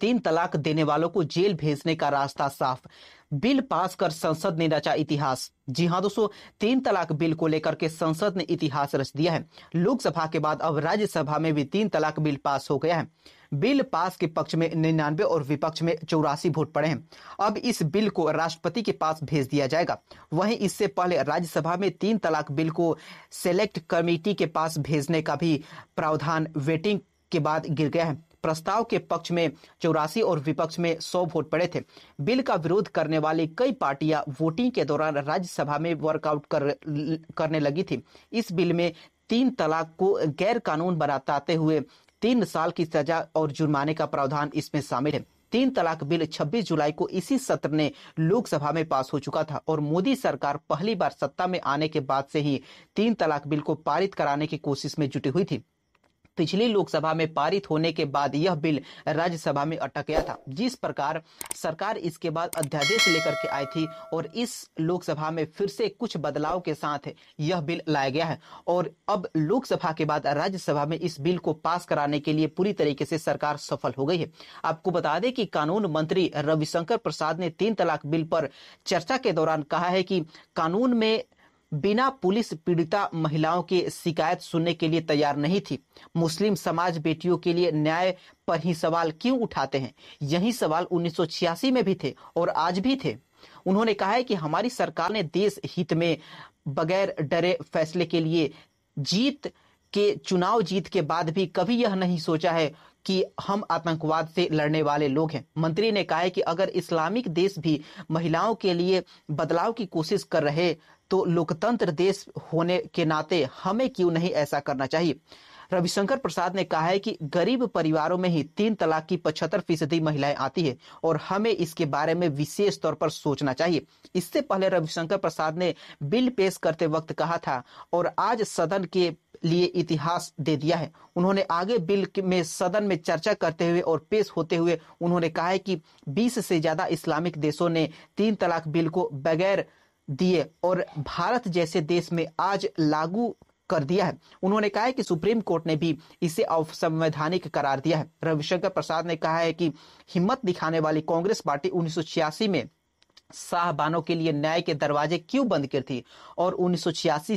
तीन तलाक देने वालों को जेल भेजने का रास्ता साफ बिल पास कर संसद ने रचा इतिहास जी हाँ दोस्तों तीन तलाक बिल को लेकर के संसद ने इतिहास रच दिया है लोकसभा के बाद अब राज्यसभा में भी तीन तलाक बिल पास हो गया है बिल पास के पक्ष में निन्यानवे और विपक्ष में चौरासी वोट पड़े हैं अब इस बिल को राष्ट्रपति के पास भेज दिया जाएगा वहीं इससे पहले राज्यसभा में तीन तलाक बिल को सेलेक्ट कमेटी के पास भेजने का भी प्रावधान वेटिंग के बाद गिर गया है प्रस्ताव के पक्ष में चौरासी और विपक्ष में सौ वोट पड़े थे बिल का विरोध करने वाली कई पार्टियां वोटिंग के दौरान राज्यसभा में वर्कआउट कर, करने लगी थी इस बिल में तीन तलाक को गैर कानून बनाते हुए तीन साल की सजा और जुर्माने का प्रावधान इसमें शामिल है तीन तलाक बिल 26 जुलाई को इसी सत्र ने लोकसभा में पास हो चुका था और मोदी सरकार पहली बार सत्ता में आने के बाद से ही तीन तलाक बिल को पारित कराने की कोशिश में जुटी हुई थी पिछली लोकसभा में पारित होने के बाद यह बिल राज्यसभा में अटक गया था जिस प्रकार सरकार इसके बाद अध्यादेश लेकर के आई थी और इस लोकसभा में फिर से कुछ बदलाव के साथ यह बिल लाया गया है और अब लोकसभा के बाद राज्यसभा में इस बिल को पास कराने के लिए पूरी तरीके से सरकार सफल हो गई है आपको बता दें कि कानून मंत्री रविशंकर प्रसाद ने तीन तलाक बिल पर चर्चा के दौरान कहा है कि कानून में बिना पुलिस पीड़िता महिलाओं की शिकायत सुनने के लिए तैयार नहीं थी मुस्लिम समाज बेटियों के लिए न्याय पर ही सवाल क्यों उठाते हैं यही सवाल उन्नीस में भी थे और आज भी थे उन्होंने कहा है कि हमारी सरकार ने देश हित में बगैर डरे फैसले के लिए जीत के चुनाव जीत के बाद भी कभी यह नहीं सोचा है कि हम आतंकवाद से लड़ने वाले लोग हैं मंत्री ने कहा है कि अगर इस्लामिक देश भी महिलाओं के लिए बदलाव की कोशिश कर रहे तो लोकतंत्र देश होने के नाते हमें क्यों नहीं ऐसा करना चाहिए रविशंकर प्रसाद ने कहा है कि गरीब परिवारों में ही तीन तलाक की पचहत्तर फीसदी महिलाएं आती है और हमें इसके बारे में विशेष तौर पर सोचना चाहिए इससे पहले रविशंकर प्रसाद ने बिल पेश करते वक्त कहा था और आज सदन के लिए इतिहास दे दिया है उन्होंने आगे बिल में सदन में चर्चा करते हुए और पेश होते हुए उन्होंने कहा है कि 20 से ज्यादा इस्लामिक देशों ने तीन तलाक बिल को बगैर दिए और भारत जैसे देश में आज लागू कर दिया है उन्होंने कहा है कि सुप्रीम कोर्ट ने भी इसे असंवैधानिक करार दिया है रविशंकर प्रसाद ने कहा है कि हिम्मत दिखाने वाली कांग्रेस पार्टी उन्नीस में साहबानों के लिए न्याय के दरवाजे क्यों बंद कर थी और उन्नीस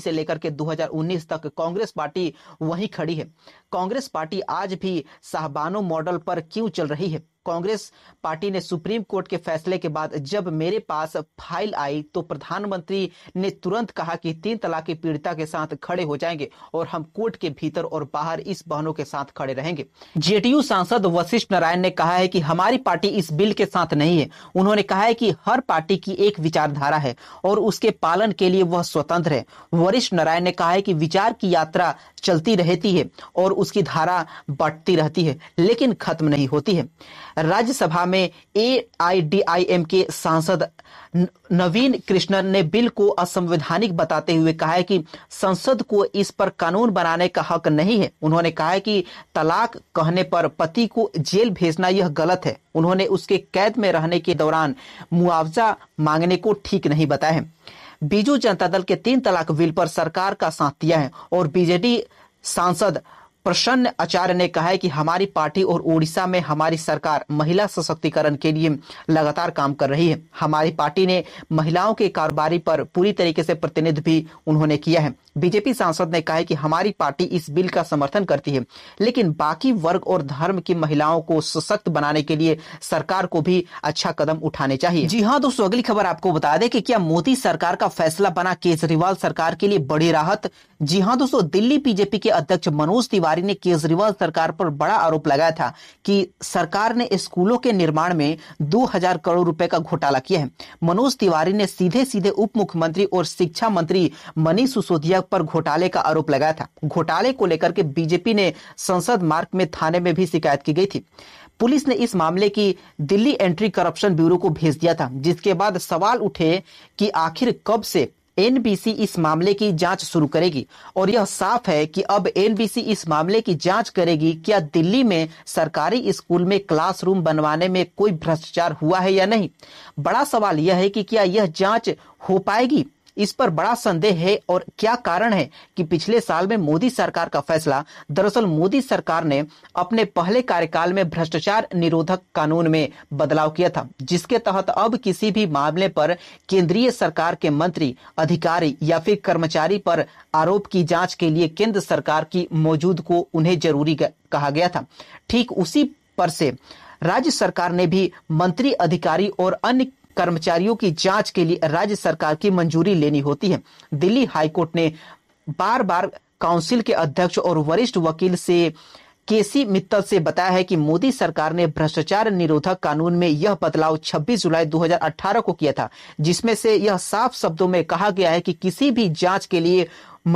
से लेकर के 2019 तक कांग्रेस पार्टी वहीं खड़ी है कांग्रेस पार्टी आज भी साहबानों मॉडल पर क्यों चल रही है कांग्रेस पार्टी ने सुप्रीम कोर्ट के फैसले के बाद जब मेरे पास फाइल आई तो प्रधानमंत्री ने तुरंत कहा कि तीन तलाक की पीड़िता के साथ खड़े हो जाएंगे और हम कोर्ट के भीतर और बाहर इस बहनों के साथ खड़े रहेंगे जेडीयू सांसद वशिष्ठ नारायण ने कहा है कि हमारी पार्टी इस बिल के साथ नहीं है उन्होंने कहा है कि हर पार्टी की एक विचारधारा है और उसके पालन के लिए वह स्वतंत्र है वरिष्ठ नारायण ने कहा है कि विचार की यात्रा चलती रहती है और उसकी धारा बढ़ती रहती है लेकिन खत्म नहीं होती है राज्यसभा में एम के सांसद नवीन कृष्णन ने बिल को असंवैधानिक बताते हुए कहा है कि संसद को इस पर कानून बनाने का हक नहीं है उन्होंने कहा है कि तलाक कहने पर पति को जेल भेजना यह गलत है उन्होंने उसके कैद में रहने के दौरान मुआवजा मांगने को ठीक नहीं बताया है बीजू जनता दल के तीन तलाक बिल पर सरकार का साथ दिया है और बीजेडी सांसद प्रसन्न आचार्य ने कहा है कि हमारी पार्टी और उड़ीसा में हमारी सरकार महिला सशक्तिकरण के लिए लगातार काम कर रही है हमारी पार्टी ने महिलाओं के कारोबारी पर पूरी तरीके से प्रतिनिधि भी उन्होंने किया है बीजेपी सांसद ने कहा है कि हमारी पार्टी इस बिल का समर्थन करती है लेकिन बाकी वर्ग और धर्म की महिलाओं को सशक्त बनाने के लिए सरकार को भी अच्छा कदम उठाने चाहिए जी हाँ दोस्तों अगली खबर आपको बता दें कि क्या मोदी सरकार का फैसला बना केजरीवाल सरकार के लिए बड़ी राहत जी हाँ दोस्तों दिल्ली बीजेपी के अध्यक्ष मनोज तिवारी तिवारी ने केजरीवाल सरकार पर बड़ा आरोप लगाया था कि सरकार ने स्कूलों के निर्माण में 2000 करोड़ रुपए का घोटाला किया है मनोज तिवारी ने सीधे सीधे उप मुख्यमंत्री और शिक्षा मंत्री मनीष सिसोदिया पर घोटाले का आरोप लगाया था घोटाले को लेकर के बीजेपी ने संसद मार्ग में थाने में भी शिकायत की गई थी पुलिस ने इस मामले की दिल्ली एंट्री करप्शन ब्यूरो को भेज दिया था जिसके बाद सवाल उठे कि आखिर कब से एनबीसी इस मामले की जांच शुरू करेगी और यह साफ है कि अब एनबीसी इस मामले की जांच करेगी क्या दिल्ली में सरकारी स्कूल में क्लासरूम बनवाने में कोई भ्रष्टाचार हुआ है या नहीं बड़ा सवाल यह है कि क्या यह जांच हो पाएगी इस पर बड़ा संदेह है और क्या कारण है कि पिछले साल में मोदी सरकार का फैसला दरअसल मोदी सरकार ने अपने पहले कार्यकाल में भ्रष्टाचार निरोधक कानून में बदलाव किया था जिसके तहत अब किसी भी मामले पर केंद्रीय सरकार के मंत्री अधिकारी या फिर कर्मचारी पर आरोप की जांच के लिए केंद्र सरकार की मौजूद को उन्हें जरूरी कहा गया था ठीक उसी पर से राज्य सरकार ने भी मंत्री अधिकारी और अन्य कर्मचारियों की जांच के लिए राज्य सरकार की मंजूरी लेनी होती है दिल्ली हाईकोर्ट ने बार बार काउंसिल के अध्यक्ष और वरिष्ठ वकील से केसी मित्तल से बताया है कि मोदी सरकार ने भ्रष्टाचार निरोधक कानून में यह बदलाव 26 जुलाई 2018 को किया था जिसमें से यह साफ शब्दों में कहा गया है कि किसी भी जांच के लिए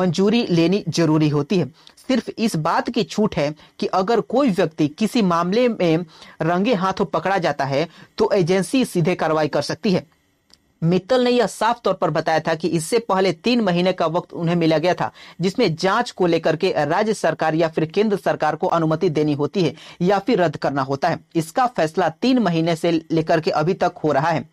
मंजूरी लेनी जरूरी होती है सिर्फ इस बात की छूट है कि अगर कोई व्यक्ति किसी मामले में रंगे हाथों पकड़ा जाता है तो एजेंसी सीधे कार्रवाई कर सकती है मित्तल ने यह साफ तौर पर बताया था कि इससे पहले तीन महीने का वक्त उन्हें मिला गया था जिसमें जांच को लेकर के राज्य सरकार या फिर केंद्र सरकार को अनुमति देनी होती है या फिर रद्द करना होता है इसका फैसला तीन महीने से लेकर के अभी तक हो रहा है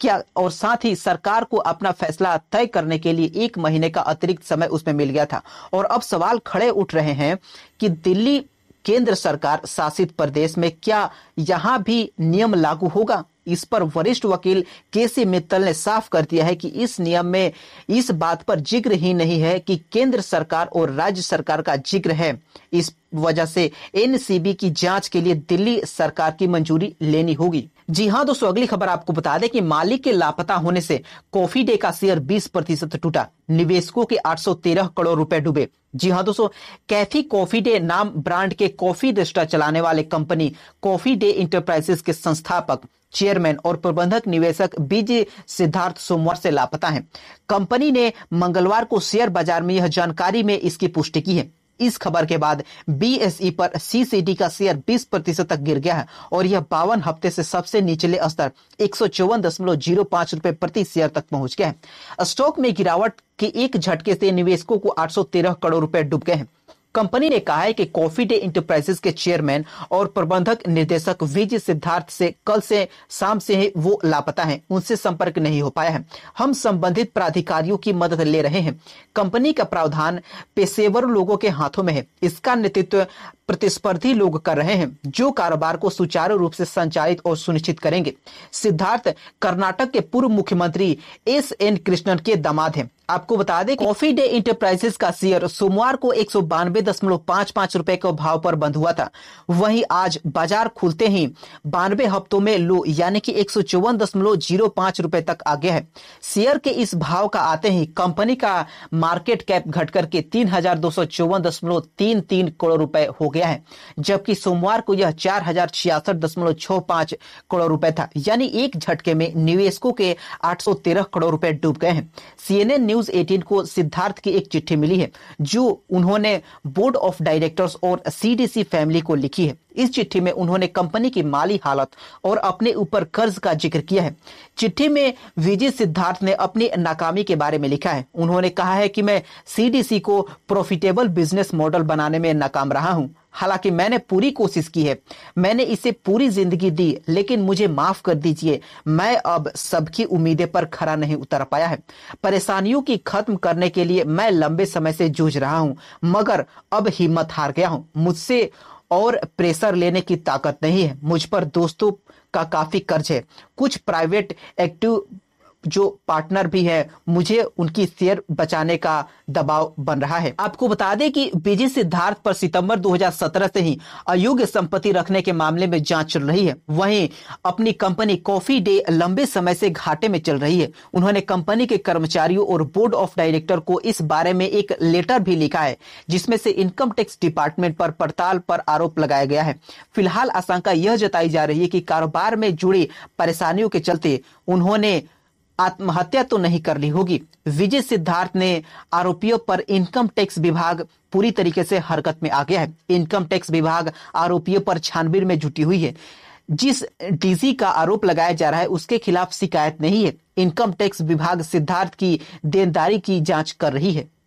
क्या और साथ ही सरकार को अपना फैसला तय करने के लिए एक महीने का अतिरिक्त समय उसमें मिल गया था और अब सवाल खड़े उठ रहे हैं कि दिल्ली केंद्र सरकार शासित प्रदेश में क्या यहाँ भी नियम लागू होगा इस पर वरिष्ठ वकील के सी मित्तल ने साफ कर दिया है कि इस नियम में इस बात पर जिक्र ही नहीं है कि केंद्र सरकार और राज्य सरकार का जिक्र है इस वजह से एनसीबी की जांच के लिए दिल्ली सरकार की मंजूरी लेनी होगी जी हाँ दोस्तों अगली खबर आपको बता दें कि मालिक के लापता होने से कॉफी डे का शेयर 20 प्रतिशत टूटा निवेशकों के 813 करोड़ रुपए डूबे जी हाँ दोस्तों कैफी कॉफी डे नाम ब्रांड के कॉफी दृष्टा चलाने वाले कंपनी कॉफी डे इंटरप्राइजेस के संस्थापक चेयरमैन और प्रबंधक निवेशक बीजे सिद्धार्थ सोमवार से लापता हैं। कंपनी ने मंगलवार को शेयर बाजार में यह जानकारी में इसकी पुष्टि की है इस खबर के बाद बीएसई पर सीसीडी का शेयर 20 प्रतिशत तक गिर गया है और यह बावन हफ्ते से सबसे निचले स्तर एक रूपए प्रति शेयर तक पहुंच गया है स्टॉक में गिरावट के एक झटके से निवेशकों को 813 करोड़ रुपए डूब गए हैं कंपनी ने कहा है कि कॉफी डे इंटरप्राइजेस के चेयरमैन और प्रबंधक निदेशक विजय सिद्धार्थ से कल से शाम से ही वो लापता हैं उनसे संपर्क नहीं हो पाया है हम संबंधित प्राधिकारियों की मदद ले रहे हैं कंपनी का प्रावधान पेशेवर लोगों के हाथों में है इसका नेतृत्व प्रतिस्पर्धी लोग कर रहे हैं जो कारोबार को सुचारू रूप से संचालित और सुनिश्चित करेंगे सिद्धार्थ कर्नाटक के पूर्व मुख्यमंत्री एस एन कृष्णन के दामाद हैं आपको बता दें कॉफी डे इंटरप्राइजेस का शेयर सोमवार को एक सौ बानवे दशमलव पांच पांच रूपए के भाव पर बंद हुआ था वहीं आज बाजार खुलते ही बानवे हफ्तों में लो यानी कि एक सौ चौवन दशमलव जीरो पांच रूपए तक आ गया है शेयर के इस भाव का आते ही कंपनी का मार्केट कैप घटकर के तीन हजार दो सौ चौवन दशमलव तीन तीन करोड़ रुपए हो गया है जबकि सोमवार को यह चार हजार छियासठ दशमलव छह पांच करोड़ रुपए था यानी एक झटके में निवेशकों के आठ सौ तेरह करोड़ रुपए डूब गए हैं सीएनएन न्यूज न्यूज 18 को सिद्धार्थ की एक चिट्ठी मिली है जो उन्होंने बोर्ड ऑफ डायरेक्टर्स और सीडीसी फैमिली को लिखी है इस चिट्ठी में उन्होंने कंपनी की माली हालत और अपने ऊपर कर्ज का जिक्र किया है चिट्ठी में विजय सिद्धार्थ ने अपनी नाकामी के बारे में लिखा है उन्होंने कहा है कि मैं सीडीसी को प्रॉफिटेबल बिजनेस मॉडल बनाने में नाकाम रहा हूं हालांकि मैंने पूरी कोशिश की है मैंने इसे पूरी जिंदगी दी लेकिन मुझे माफ कर दीजिए मैं अब सबकी उम्मीदें पर खरा नहीं उतर पाया है परेशानियों की खत्म करने के लिए मैं लंबे समय से जूझ रहा हूं मगर अब हिम्मत हार गया हूं मुझसे और प्रेशर लेने की ताकत नहीं है मुझ पर दोस्तों का काफ़ी कर्ज है कुछ प्राइवेट एक्टिव जो पार्टनर भी है मुझे उनकी शेयर बचाने का दबाव बन रहा है आपको बता दें कि बीजी सिद्धार्थ पर सितंबर 2017 से ही अयोग्य संपत्ति रखने के मामले में जांच चल रही है वहीं अपनी कंपनी कॉफी डे लंबे समय से घाटे में चल रही है उन्होंने कंपनी के कर्मचारियों और बोर्ड ऑफ डायरेक्टर को इस बारे में एक लेटर भी लिखा है जिसमें से इनकम टैक्स डिपार्टमेंट पर पड़ताल पर आरोप लगाया गया है फिलहाल आशंका यह जताई जा रही है कि कारोबार में जुड़ी परेशानियों के चलते उन्होंने आत्महत्या तो नहीं कर ली होगी विजय सिद्धार्थ ने आरोपियों पर इनकम टैक्स विभाग पूरी तरीके से हरकत में आ गया है इनकम टैक्स विभाग आरोपियों पर छानबीन में जुटी हुई है जिस डीसी का आरोप लगाया जा रहा है उसके खिलाफ शिकायत नहीं है इनकम टैक्स विभाग सिद्धार्थ की देनदारी की जांच कर रही है